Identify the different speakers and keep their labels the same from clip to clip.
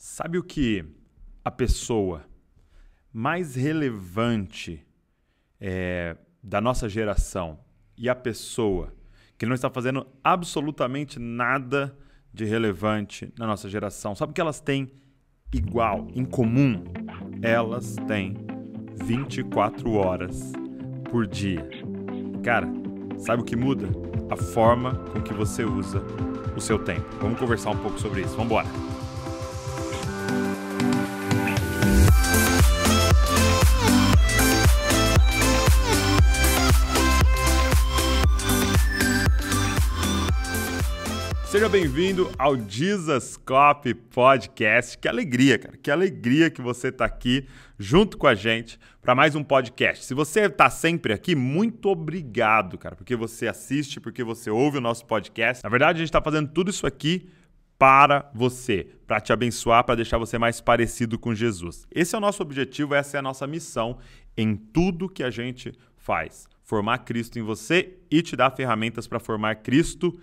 Speaker 1: Sabe o que a pessoa mais relevante é, da nossa geração e a pessoa que não está fazendo absolutamente nada de relevante na nossa geração, sabe o que elas têm igual, em comum? Elas têm 24 horas por dia. Cara, sabe o que muda? A forma com que você usa o seu tempo. Vamos conversar um pouco sobre isso. Vamos embora. Seja bem-vindo ao Jesus Cop Podcast. Que alegria, cara. Que alegria que você está aqui junto com a gente para mais um podcast. Se você está sempre aqui, muito obrigado, cara, porque você assiste, porque você ouve o nosso podcast. Na verdade, a gente está fazendo tudo isso aqui para você, para te abençoar, para deixar você mais parecido com Jesus. Esse é o nosso objetivo, essa é a nossa missão em tudo que a gente faz. Formar Cristo em você e te dar ferramentas para formar Cristo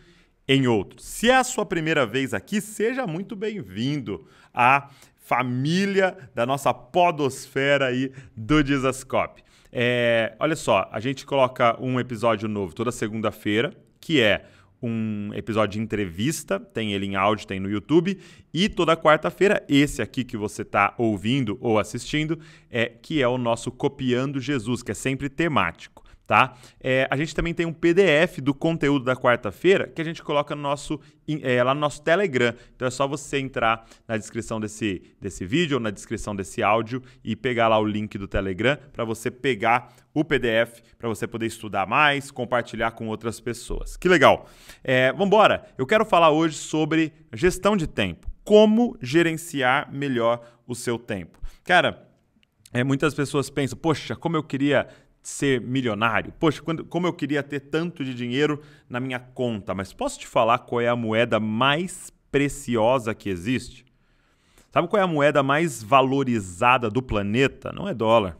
Speaker 1: em outro. Se é a sua primeira vez aqui, seja muito bem-vindo à família da nossa podosfera aí do Dizascope. É, olha só, a gente coloca um episódio novo toda segunda-feira, que é um episódio de entrevista, tem ele em áudio, tem no YouTube, e toda quarta-feira, esse aqui que você está ouvindo ou assistindo, é que é o nosso Copiando Jesus, que é sempre temático tá? É, a gente também tem um PDF do conteúdo da quarta-feira que a gente coloca no nosso, é, lá no nosso Telegram. Então é só você entrar na descrição desse, desse vídeo ou na descrição desse áudio e pegar lá o link do Telegram para você pegar o PDF, para você poder estudar mais, compartilhar com outras pessoas. Que legal! É, Vamos embora! Eu quero falar hoje sobre gestão de tempo. Como gerenciar melhor o seu tempo. Cara, é, muitas pessoas pensam, poxa, como eu queria ser milionário. Poxa, quando, como eu queria ter tanto de dinheiro na minha conta, mas posso te falar qual é a moeda mais preciosa que existe? Sabe qual é a moeda mais valorizada do planeta? Não é dólar,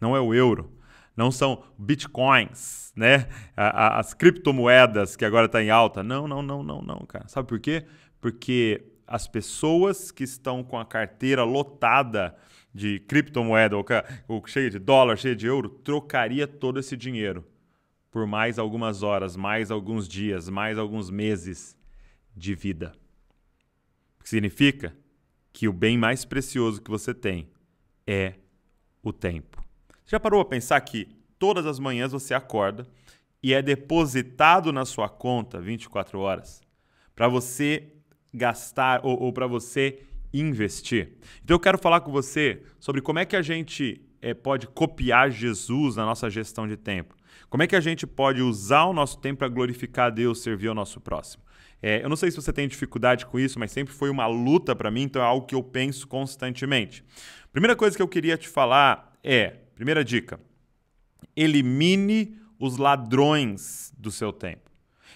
Speaker 1: não é o euro, não são bitcoins, né? as criptomoedas que agora está em alta. Não, não, não, não, não, cara. Sabe por quê? Porque as pessoas que estão com a carteira lotada de criptomoeda, ou, cheio cheia de dólar, cheia de euro, trocaria todo esse dinheiro por mais algumas horas, mais alguns dias, mais alguns meses de vida. O que significa que o bem mais precioso que você tem é o tempo. Você já parou a pensar que todas as manhãs você acorda e é depositado na sua conta 24 horas para você gastar ou, ou para você investir. Então eu quero falar com você sobre como é que a gente é, pode copiar Jesus na nossa gestão de tempo. Como é que a gente pode usar o nosso tempo para glorificar a Deus, servir ao nosso próximo? É, eu não sei se você tem dificuldade com isso, mas sempre foi uma luta para mim, então é algo que eu penso constantemente. Primeira coisa que eu queria te falar é, primeira dica, elimine os ladrões do seu tempo.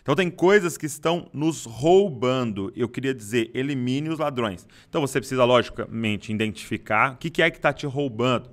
Speaker 1: Então tem coisas que estão nos roubando. Eu queria dizer, elimine os ladrões. Então você precisa, logicamente, identificar o que, é que está te roubando.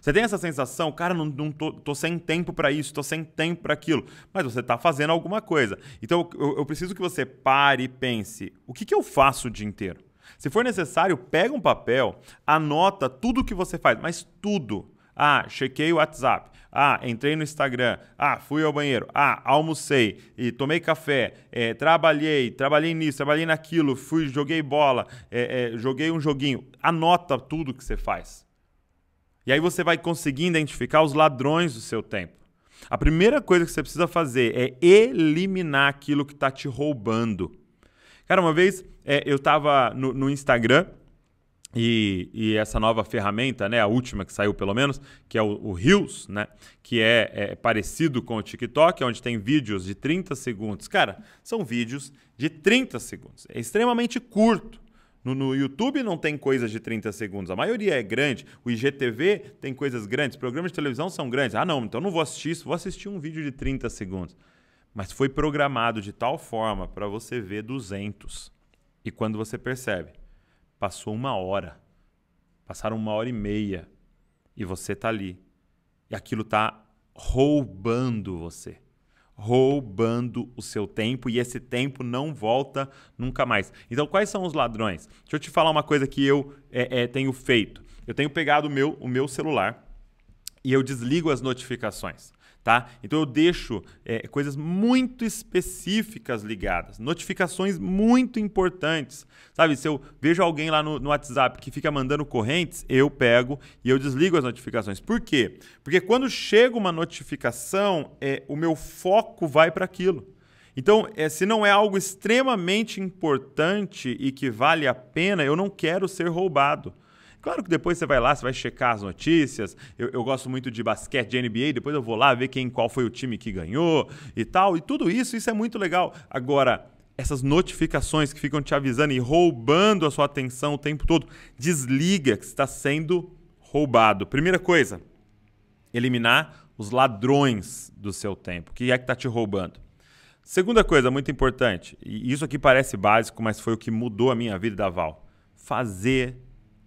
Speaker 1: Você tem essa sensação, cara, não, não tô, tô sem tempo para isso, tô sem tempo para aquilo, mas você está fazendo alguma coisa. Então eu, eu, preciso que você pare e pense: o que, que eu faço o dia inteiro? Se for necessário, pega um papel, anota tudo o que você faz, mas tudo. Ah, chequei o WhatsApp. Ah, entrei no Instagram. Ah, fui ao banheiro. Ah, almocei e tomei café. É, trabalhei, trabalhei nisso, trabalhei naquilo. Fui, joguei bola, é, é, joguei um joguinho. Anota tudo que você faz. E aí você vai conseguir identificar os ladrões do seu tempo. A primeira coisa que você precisa fazer é eliminar aquilo que está te roubando. Cara, uma vez é, eu estava no, no Instagram e, e, essa nova ferramenta, né, a última que saiu pelo menos, que é o, o Reels, né, que é, é, parecido com o TikTok, onde tem vídeos de 30 segundos. Cara, são vídeos de 30 segundos. É extremamente curto. No, no YouTube não tem coisas de 30 segundos. A maioria é grande. O IGTV tem coisas grandes. Programas de televisão são grandes. Ah, não, então não vou assistir isso. Vou assistir um vídeo de 30 segundos. Mas foi programado de tal forma para você ver 200. E quando você percebe, Passou uma hora. Passaram uma hora e meia. E você tá ali. E aquilo tá roubando você. Roubando o seu tempo e esse tempo não volta nunca mais. Então, quais são os ladrões? Deixa eu te falar uma coisa que eu é, é, tenho feito. Eu tenho pegado o meu, o meu celular e eu desligo as notificações tá? Então eu deixo é, coisas muito específicas ligadas, notificações muito importantes, sabe? Se eu vejo alguém lá no, no WhatsApp que fica mandando correntes, eu pego e eu desligo as notificações. Por quê? Porque quando chega uma notificação, é, o meu foco vai para aquilo. Então, é, se não é algo extremamente importante e que vale a pena, eu não quero ser roubado. Claro que depois você vai lá, você vai checar as notícias. Eu, eu, gosto muito de basquete, de NBA. Depois eu vou lá ver quem, qual foi o time que ganhou e tal. E tudo isso, isso é muito legal. Agora, essas notificações que ficam te avisando e roubando a sua atenção o tempo todo, desliga que está sendo roubado. Primeira coisa, eliminar os ladrões do seu tempo. O que é que está te roubando? Segunda coisa muito importante, e isso aqui parece básico, mas foi o que mudou a minha vida da Val. Fazer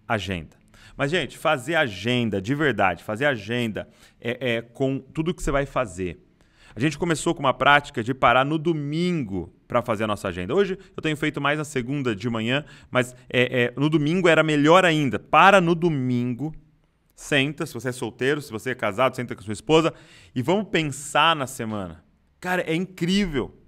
Speaker 1: agenda. Mas, gente, fazer agenda de verdade, fazer agenda é, é com tudo que você vai fazer. A gente começou com uma prática de parar no domingo para fazer a nossa agenda. Hoje eu tenho feito mais na segunda de manhã, mas é, é, no domingo era melhor ainda. Para no domingo, senta, se você é solteiro, se você é casado, senta com sua esposa e vamos pensar na semana. Cara, é incrível.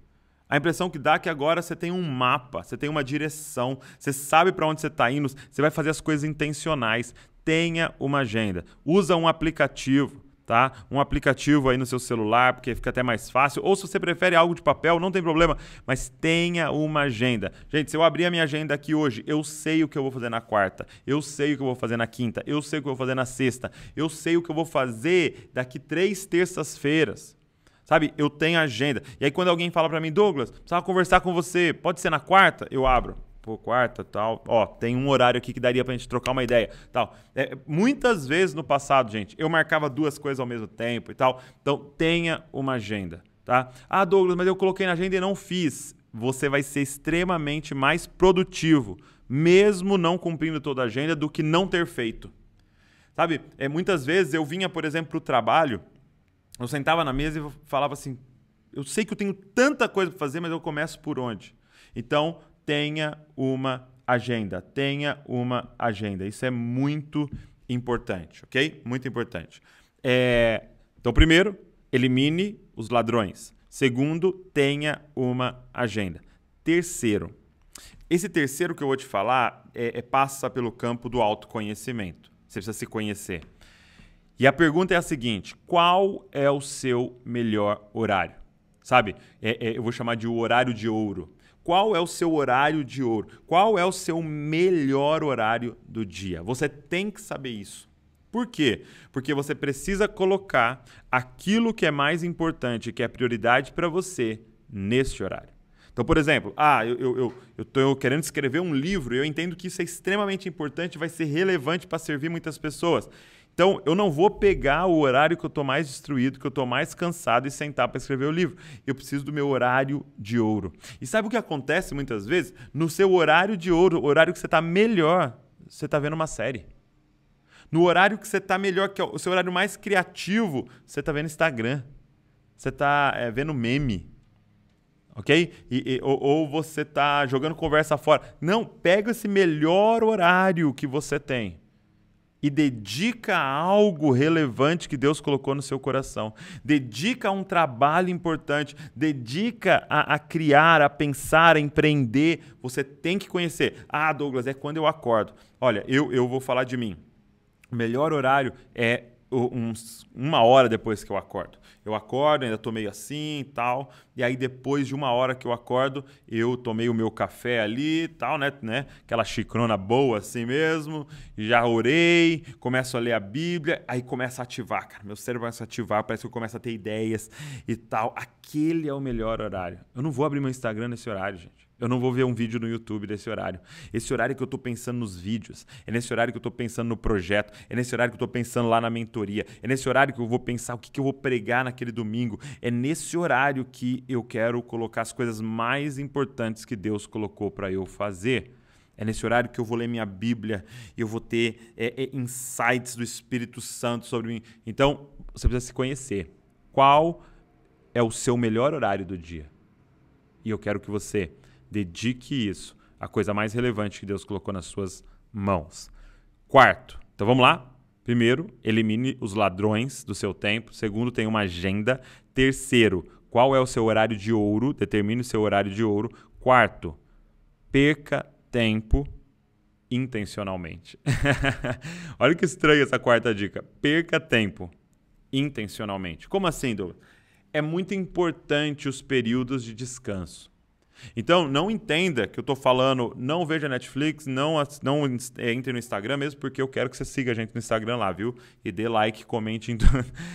Speaker 1: A impressão que dá é que agora você tem um mapa, você tem uma direção, você sabe para onde você está indo, você vai fazer as coisas intencionais. Tenha uma agenda. Usa um aplicativo tá? Um aplicativo aí no seu celular, porque fica até mais fácil. Ou se você prefere algo de papel, não tem problema, mas tenha uma agenda. Gente, se eu abrir a minha agenda aqui hoje, eu sei o que eu vou fazer na quarta, eu sei o que eu vou fazer na quinta, eu sei o que eu vou fazer na sexta, eu sei o que eu vou fazer daqui três terças-feiras. Sabe? Eu tenho agenda. E aí quando alguém fala para mim, Douglas, precisava conversar com você, pode ser na quarta? Eu abro. Pô, quarta, tal. Ó, tem um horário aqui que daria pra gente trocar uma ideia, tal. É, muitas vezes no passado, gente, eu marcava duas coisas ao mesmo tempo e tal. Então, tenha uma agenda, tá? Ah, Douglas, mas eu coloquei na agenda e não fiz. Você vai ser extremamente mais produtivo, mesmo não cumprindo toda a agenda, do que não ter feito. Sabe? É, muitas vezes eu vinha, por exemplo, pro trabalho eu sentava na mesa e falava assim: eu sei que eu tenho tanta coisa para fazer, mas eu começo por onde? Então, tenha uma agenda, tenha uma agenda. Isso é muito importante, ok? Muito importante. É... Então, primeiro, elimine os ladrões. Segundo, tenha uma agenda. Terceiro, esse terceiro que eu vou te falar é, é passa pelo campo do autoconhecimento. Você precisa se conhecer. E a pergunta é a seguinte: qual é o seu melhor horário? Sabe? É, é, eu vou chamar de horário de ouro. Qual é o seu horário de ouro? Qual é o seu melhor horário do dia? Você tem que saber isso. Por quê? Porque você precisa colocar aquilo que é mais importante, que é prioridade para você, neste horário. Então, por exemplo, ah, eu estou eu, eu, querendo escrever um livro, eu entendo que isso é extremamente importante, vai ser relevante para servir muitas pessoas. Então, eu não vou pegar o horário que eu estou mais destruído, que eu estou mais cansado e sentar para escrever o livro. Eu preciso do meu horário de ouro. E sabe o que acontece muitas vezes? No seu horário de ouro, horário que você está melhor, você está vendo uma série. No horário que você está melhor, que é o seu horário mais criativo, você está vendo Instagram. Você está é, vendo meme. Ok? E, e, ou, ou você está jogando conversa fora. Não, pega esse melhor horário que você tem e dedica a algo relevante que Deus colocou no seu coração. Dedica a um trabalho importante, dedica a, a criar, a pensar, a empreender. Você tem que conhecer. Ah, Douglas, é quando eu acordo. Olha, eu, eu vou falar de mim. O melhor horário é uns, uma hora depois que eu acordo. Eu acordo, ainda tô meio assim e tal. E aí, depois de uma hora que eu acordo, eu tomei o meu café ali e tal, né, né? Aquela chicrona boa assim mesmo. Já orei, começo a ler a Bíblia, aí começa a ativar, cara. Meu cérebro começa a ativar, parece que eu começo a ter ideias e tal. Aquele é o melhor horário. Eu não vou abrir meu Instagram nesse horário, gente. Eu não vou ver um vídeo no YouTube desse horário. Esse horário que eu estou pensando nos vídeos. É nesse horário que eu estou pensando no projeto. É nesse horário que eu estou pensando lá na mentoria. É nesse horário que eu vou pensar o que, que eu vou pregar naquele domingo. É nesse horário que eu quero colocar as coisas mais importantes que Deus colocou para eu fazer. É nesse horário que eu vou ler minha Bíblia e eu vou ter é, é, insights do Espírito Santo sobre mim. Então, você precisa se conhecer. Qual é o seu melhor horário do dia? E eu quero que você Dedique isso à coisa mais relevante que Deus colocou nas suas mãos. Quarto, então vamos lá? Primeiro, elimine os ladrões do seu tempo. Segundo, tenha uma agenda. Terceiro, qual é o seu horário de ouro? Determine o seu horário de ouro. Quarto, perca tempo intencionalmente. Olha que estranha essa quarta dica. Perca tempo intencionalmente. Como assim, Douglas? É muito importante os períodos de descanso. Então, não entenda que eu estou falando, não veja Netflix, não, não eh, entre no Instagram mesmo, porque eu quero que você siga a gente no Instagram lá, viu? E dê like, comente. Então.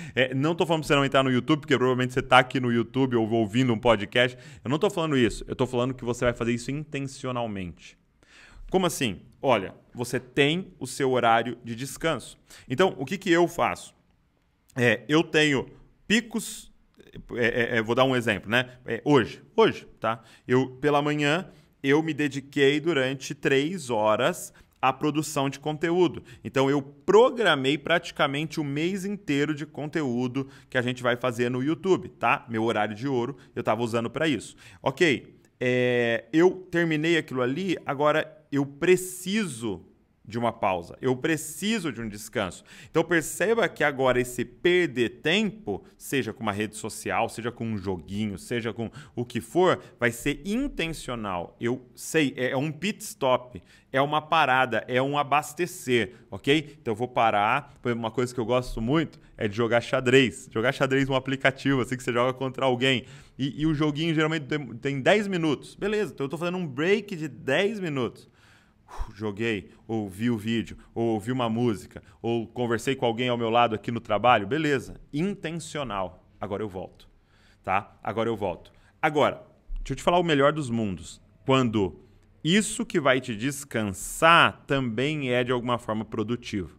Speaker 1: é, não estou falando para você não entrar no YouTube, porque provavelmente você está aqui no YouTube ou ouvindo um podcast. Eu não estou falando isso. Eu estou falando que você vai fazer isso intencionalmente. Como assim? Olha, você tem o seu horário de descanso. Então, o que, que eu faço? É, eu tenho picos é, é, é, vou dar um exemplo, né? É, hoje, hoje, tá? Eu, pela manhã, eu me dediquei durante três horas à produção de conteúdo. Então, eu programei praticamente o mês inteiro de conteúdo que a gente vai fazer no YouTube, tá? Meu horário de ouro eu estava usando para isso. Ok, é, eu terminei aquilo ali, agora eu preciso de uma pausa, eu preciso de um descanso. Então perceba que agora esse perder tempo, seja com uma rede social, seja com um joguinho, seja com o que for, vai ser intencional. Eu sei, é, é um pit stop, é uma parada, é um abastecer, ok? Então eu vou parar. Uma coisa que eu gosto muito é de jogar xadrez. Jogar xadrez num aplicativo, assim que você joga contra alguém. E, e o joguinho geralmente tem 10 minutos. Beleza, então eu estou fazendo um break de 10 minutos joguei, ou vi o vídeo, ou ouvi uma música, ou conversei com alguém ao meu lado aqui no trabalho, beleza, intencional. Agora eu volto, tá? Agora eu volto. Agora, deixa eu te falar o melhor dos mundos. Quando isso que vai te descansar também é de alguma forma produtivo.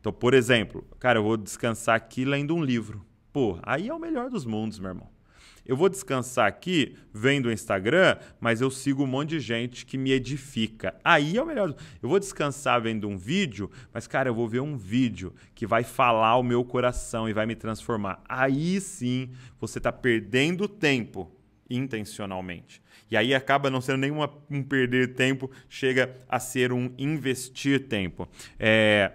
Speaker 1: Então, por exemplo, cara, eu vou descansar aqui lendo um livro. Pô, aí é o melhor dos mundos, meu irmão. Eu vou descansar aqui vendo o Instagram, mas eu sigo um monte de gente que me edifica. Aí é o melhor. Eu vou descansar vendo um vídeo, mas cara, eu vou ver um vídeo que vai falar o meu coração e vai me transformar. Aí sim, você está perdendo tempo intencionalmente. E aí acaba não sendo nenhum um perder tempo, chega a ser um investir tempo. É,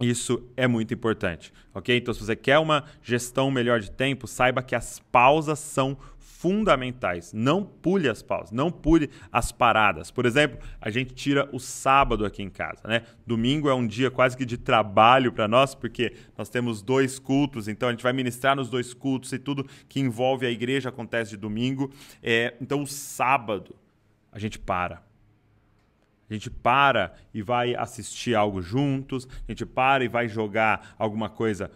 Speaker 1: isso é muito importante, ok? Então, se você quer uma gestão melhor de tempo, saiba que as pausas são fundamentais. Não pule as pausas, não pule as paradas. Por exemplo, a gente tira o sábado aqui em casa, né? Domingo é um dia quase que de trabalho para nós, porque nós temos dois cultos, então a gente vai ministrar nos dois cultos e tudo que envolve a igreja acontece de domingo. É, então, o sábado a gente para a gente para e vai assistir algo juntos, a gente para e vai jogar alguma coisa,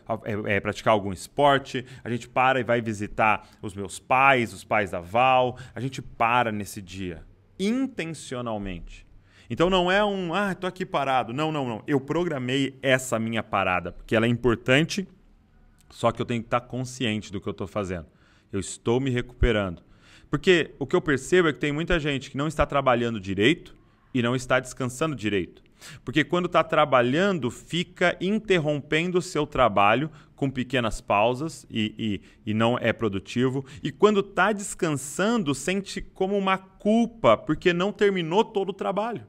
Speaker 1: é, é, praticar algum esporte, a gente para e vai visitar os meus pais, os pais da Val, a gente para nesse dia, intencionalmente. Então não é um, ah, estou aqui parado. Não, não, não. Eu programei essa minha parada, porque ela é importante, só que eu tenho que estar consciente do que eu estou fazendo. Eu estou me recuperando. Porque o que eu percebo é que tem muita gente que não está trabalhando direito, e não está descansando direito. Porque quando está trabalhando, fica interrompendo o seu trabalho com pequenas pausas e, e, e não é produtivo. E quando está descansando, sente como uma culpa porque não terminou todo o trabalho.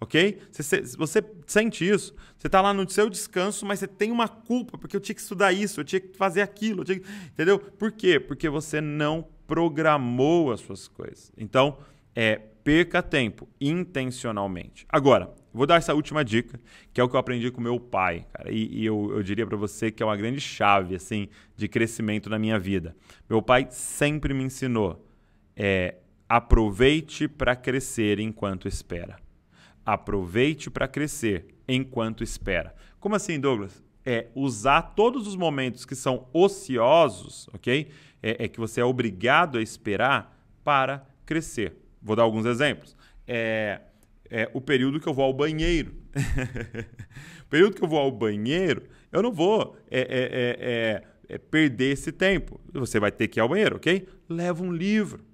Speaker 1: Ok? Você, você sente isso. Você está lá no seu descanso, mas você tem uma culpa porque eu tinha que estudar isso, eu tinha que fazer aquilo. Que... Entendeu? Por quê? Porque você não programou as suas coisas. Então, é perca tempo intencionalmente. Agora, vou dar essa última dica, que é o que eu aprendi com meu pai, cara, e, e eu, eu diria para você que é uma grande chave assim de crescimento na minha vida. Meu pai sempre me ensinou: é, aproveite para crescer enquanto espera. Aproveite para crescer enquanto espera. Como assim, Douglas? É usar todos os momentos que são ociosos, ok? É, é que você é obrigado a esperar para crescer. Vou dar alguns exemplos. É, é o período que eu vou ao banheiro. o período que eu vou ao banheiro, eu não vou é é, é, é, é, perder esse tempo. Você vai ter que ir ao banheiro, ok? Leva um livro.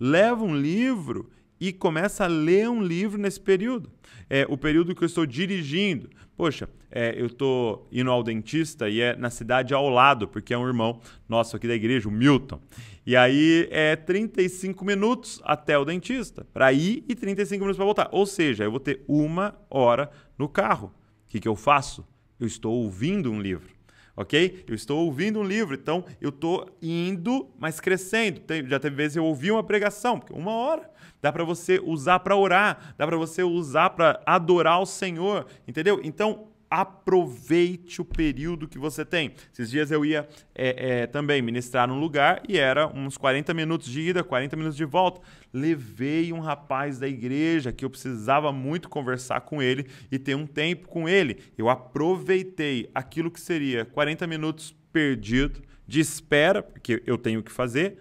Speaker 1: Leva um livro e começa a ler um livro nesse período. É, o período que eu estou dirigindo. Poxa, é, eu estou indo ao dentista e é na cidade ao lado, porque é um irmão nosso aqui da igreja, o Milton. E aí é 35 minutos até o dentista, para ir e 35 minutos para voltar. Ou seja, eu vou ter uma hora no carro. O que, que eu faço? Eu estou ouvindo um livro ok? Eu estou ouvindo um livro, então eu estou indo, mas crescendo. Tem, já teve vezes eu ouvi uma pregação, porque uma hora dá para você usar para orar, dá para você usar para adorar o Senhor, entendeu? Então aproveite o período que você tem. Esses dias eu ia é, é, também ministrar num lugar e era uns 40 minutos de ida, 40 minutos de volta. Levei um rapaz da igreja que eu precisava muito conversar com ele e ter um tempo com ele. Eu aproveitei aquilo que seria 40 minutos perdido de espera, porque eu tenho que fazer,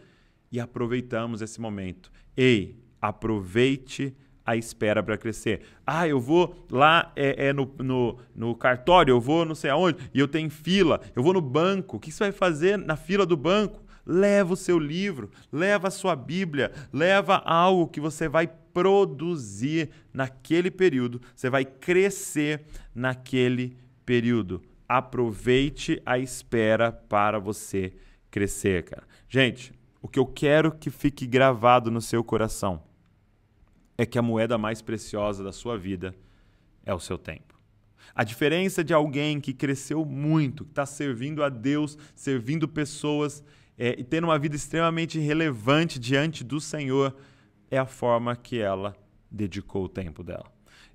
Speaker 1: e aproveitamos esse momento. Ei, aproveite a espera para crescer. Ah, eu vou lá é, é no, no, no, cartório, eu vou não sei aonde, e eu tenho fila, eu vou no banco. O que você vai fazer na fila do banco? Leva o seu livro, leva a sua Bíblia, leva algo que você vai produzir naquele período, você vai crescer naquele período. Aproveite a espera para você crescer, cara. Gente, o que eu quero que fique gravado no seu coração é que a moeda mais preciosa da sua vida é o seu tempo. A diferença de alguém que cresceu muito, que está servindo a Deus, servindo pessoas é, e tendo uma vida extremamente relevante diante do Senhor, é a forma que ela dedicou o tempo dela.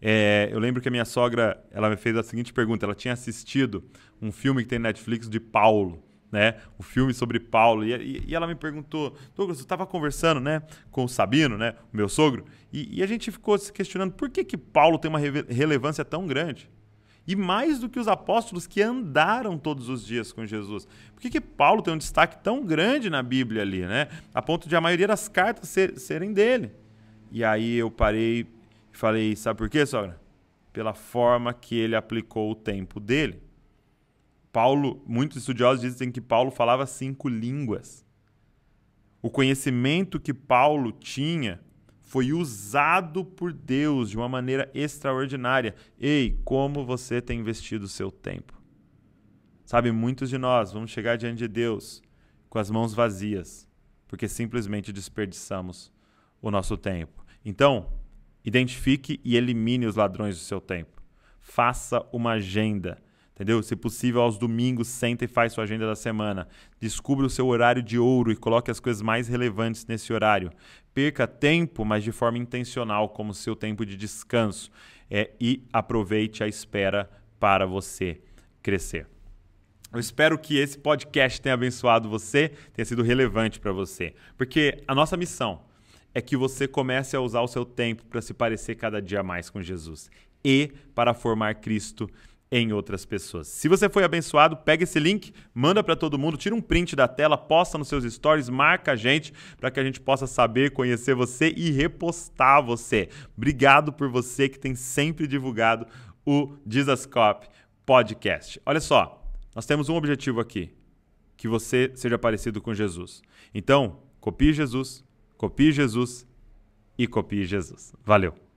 Speaker 1: É, eu lembro que a minha sogra ela me fez a seguinte pergunta: ela tinha assistido um filme que tem na Netflix de Paulo né? O filme sobre Paulo. E, e, e ela me perguntou, Douglas, eu estava conversando, né, com o Sabino, né, o meu sogro, e, e, a gente ficou se questionando por que que Paulo tem uma relevância tão grande? E mais do que os apóstolos que andaram todos os dias com Jesus. Por que, que Paulo tem um destaque tão grande na Bíblia ali, né? A ponto de a maioria das cartas ser, serem dele. E aí eu parei e falei, sabe por quê, sogra? Pela forma que ele aplicou o tempo dele. Paulo, muitos estudiosos dizem que Paulo falava cinco línguas. O conhecimento que Paulo tinha foi usado por Deus de uma maneira extraordinária. Ei, como você tem investido o seu tempo? Sabe, muitos de nós vamos chegar diante de Deus com as mãos vazias, porque simplesmente desperdiçamos o nosso tempo. Então, identifique e elimine os ladrões do seu tempo. Faça uma agenda entendeu? Se possível, aos domingos, senta e faz sua agenda da semana. Descubra o seu horário de ouro e coloque as coisas mais relevantes nesse horário. Perca tempo, mas de forma intencional, como seu tempo de descanso. É, e aproveite a espera para você crescer. Eu espero que esse podcast tenha abençoado você, tenha sido relevante para você. Porque a nossa missão é que você comece a usar o seu tempo para se parecer cada dia mais com Jesus e para formar Cristo em outras pessoas. Se você foi abençoado, pega esse link, manda para todo mundo, tira um print da tela, posta nos seus stories, marca a gente para que a gente possa saber, conhecer você e repostar você. Obrigado por você que tem sempre divulgado o Disascope Podcast. Olha só, nós temos um objetivo aqui, que você seja parecido com Jesus. Então, copie Jesus, copie Jesus e copie Jesus. Valeu.